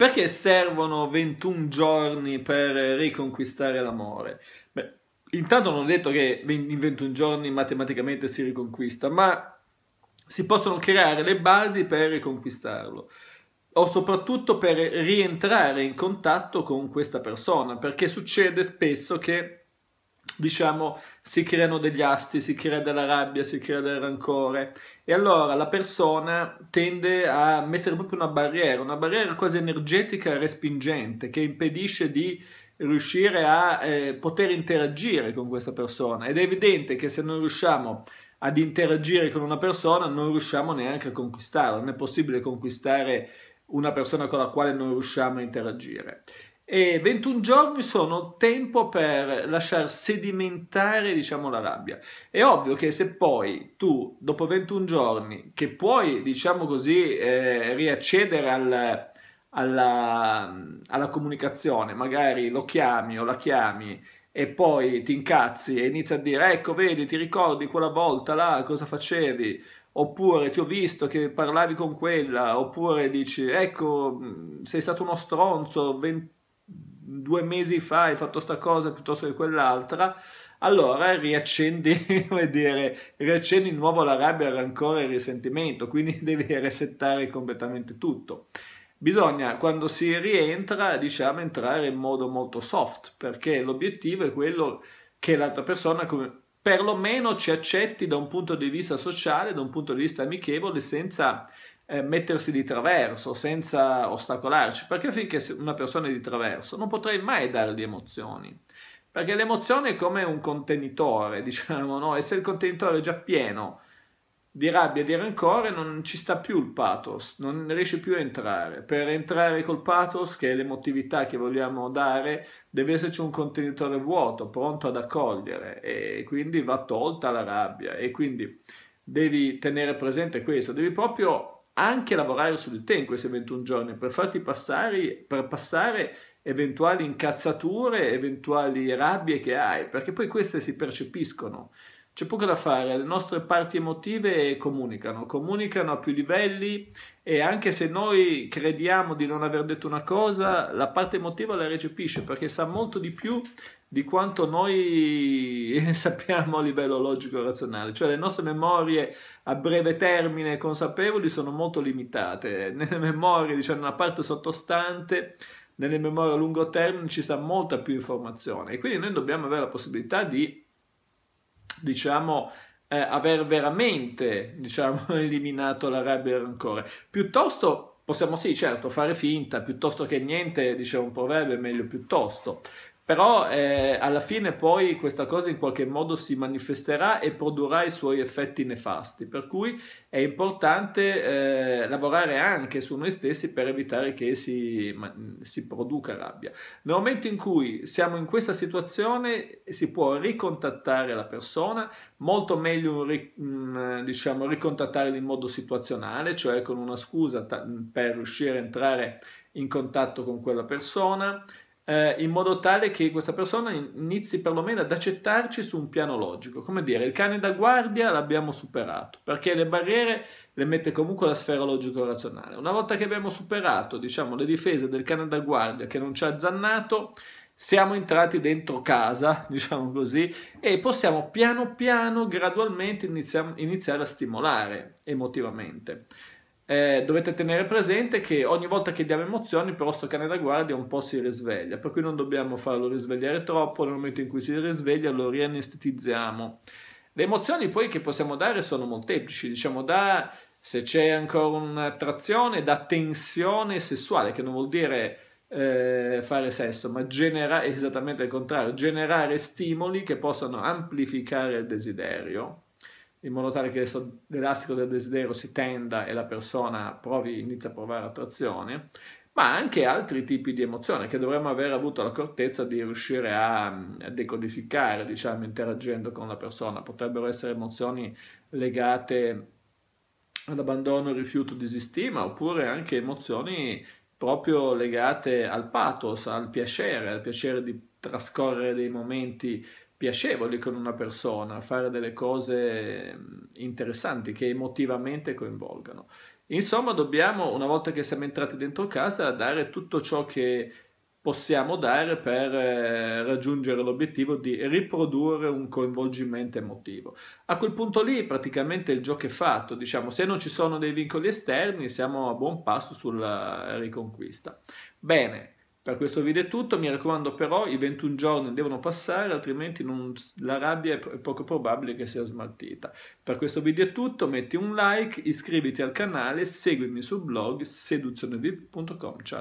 Perché servono 21 giorni per riconquistare l'amore? Beh, intanto non ho detto che in 21 giorni matematicamente si riconquista, ma si possono creare le basi per riconquistarlo o soprattutto per rientrare in contatto con questa persona, perché succede spesso che diciamo, si creano degli asti, si crea della rabbia, si crea del rancore e allora la persona tende a mettere proprio una barriera, una barriera quasi energetica respingente che impedisce di riuscire a eh, poter interagire con questa persona ed è evidente che se non riusciamo ad interagire con una persona non riusciamo neanche a conquistarla, non è possibile conquistare una persona con la quale non riusciamo a interagire e 21 giorni sono tempo per lasciar sedimentare diciamo la rabbia è ovvio che se poi tu dopo 21 giorni che puoi diciamo così eh, riaccedere al, alla, alla comunicazione magari lo chiami o la chiami e poi ti incazzi e inizi a dire ecco vedi ti ricordi quella volta là cosa facevi oppure ti ho visto che parlavi con quella oppure dici ecco sei stato uno stronzo 20 due mesi fa hai fatto sta cosa piuttosto che quell'altra, allora riaccendi, dire, riaccendi di nuovo la rabbia, il rancore e il risentimento, quindi devi resettare completamente tutto. Bisogna, quando si rientra, diciamo, entrare in modo molto soft, perché l'obiettivo è quello che l'altra persona perlomeno ci accetti da un punto di vista sociale, da un punto di vista amichevole, senza eh, mettersi di traverso senza ostacolarci, perché finché una persona è di traverso non potrei mai dargli emozioni, perché l'emozione è come un contenitore, diciamo, no? e se il contenitore è già pieno di rabbia e di rancore non ci sta più il pathos, non riesce più a entrare. Per entrare col pathos, che è l'emotività che vogliamo dare, deve esserci un contenitore vuoto, pronto ad accogliere e quindi va tolta la rabbia e quindi devi tenere presente questo, devi proprio anche lavorare su di te in questi 21 giorni per farti passare, per passare eventuali incazzature, eventuali rabbie che hai, perché poi queste si percepiscono. C'è poco da fare, le nostre parti emotive comunicano, comunicano a più livelli e anche se noi crediamo di non aver detto una cosa, la parte emotiva la recepisce perché sa molto di più di quanto noi sappiamo a livello logico e razionale, cioè le nostre memorie a breve termine consapevoli sono molto limitate, nelle memorie, diciamo, nella parte sottostante, nelle memorie a lungo termine ci sta molta più informazione e quindi noi dobbiamo avere la possibilità di, diciamo, eh, aver veramente, diciamo, eliminato la rabbia e il rancore, piuttosto possiamo sì, certo, fare finta, piuttosto che niente, diceva un proverbio, è meglio piuttosto. Però eh, alla fine poi questa cosa in qualche modo si manifesterà e produrrà i suoi effetti nefasti, per cui è importante eh, lavorare anche su noi stessi per evitare che si, si produca rabbia. Nel momento in cui siamo in questa situazione si può ricontattare la persona, molto meglio mm, diciamo, ricontattarla in modo situazionale, cioè con una scusa per riuscire a entrare in contatto con quella persona, eh, in modo tale che questa persona inizi perlomeno ad accettarci su un piano logico. Come dire, il cane da guardia l'abbiamo superato, perché le barriere le mette comunque la sfera logico-razionale. Una volta che abbiamo superato, diciamo, le difese del cane da guardia che non ci ha zannato, siamo entrati dentro casa, diciamo così, e possiamo piano piano, gradualmente iniziare a stimolare emotivamente eh, dovete tenere presente che ogni volta che diamo emozioni però sto cane da guardia un po' si risveglia, per cui non dobbiamo farlo risvegliare troppo, nel momento in cui si risveglia lo rianestetizziamo. Le emozioni poi che possiamo dare sono molteplici, diciamo da se c'è ancora un'attrazione, da tensione sessuale, che non vuol dire eh, fare sesso, ma genera- esattamente il contrario, generare stimoli che possano amplificare il desiderio in modo tale che l'elastico del desiderio si tenda e la persona provi, inizia a provare attrazione, ma anche altri tipi di emozioni che dovremmo aver avuto l'accortezza di riuscire a decodificare, diciamo, interagendo con la persona. Potrebbero essere emozioni legate all'abbandono, rifiuto, disistima, oppure anche emozioni proprio legate al pathos, al piacere, al piacere di trascorrere dei momenti piacevoli con una persona, fare delle cose mm, interessanti che emotivamente coinvolgano. Insomma, dobbiamo, una volta che siamo entrati dentro casa, dare tutto ciò che possiamo dare per eh, raggiungere l'obiettivo di riprodurre un coinvolgimento emotivo. A quel punto lì praticamente il gioco è fatto, diciamo, se non ci sono dei vincoli esterni siamo a buon passo sulla riconquista. Bene, per questo video è tutto, mi raccomando però i 21 giorni devono passare altrimenti non, la rabbia è poco probabile che sia smaltita. Per questo video è tutto, metti un like, iscriviti al canale, seguimi sul blog seduzionevi.com. Ciao!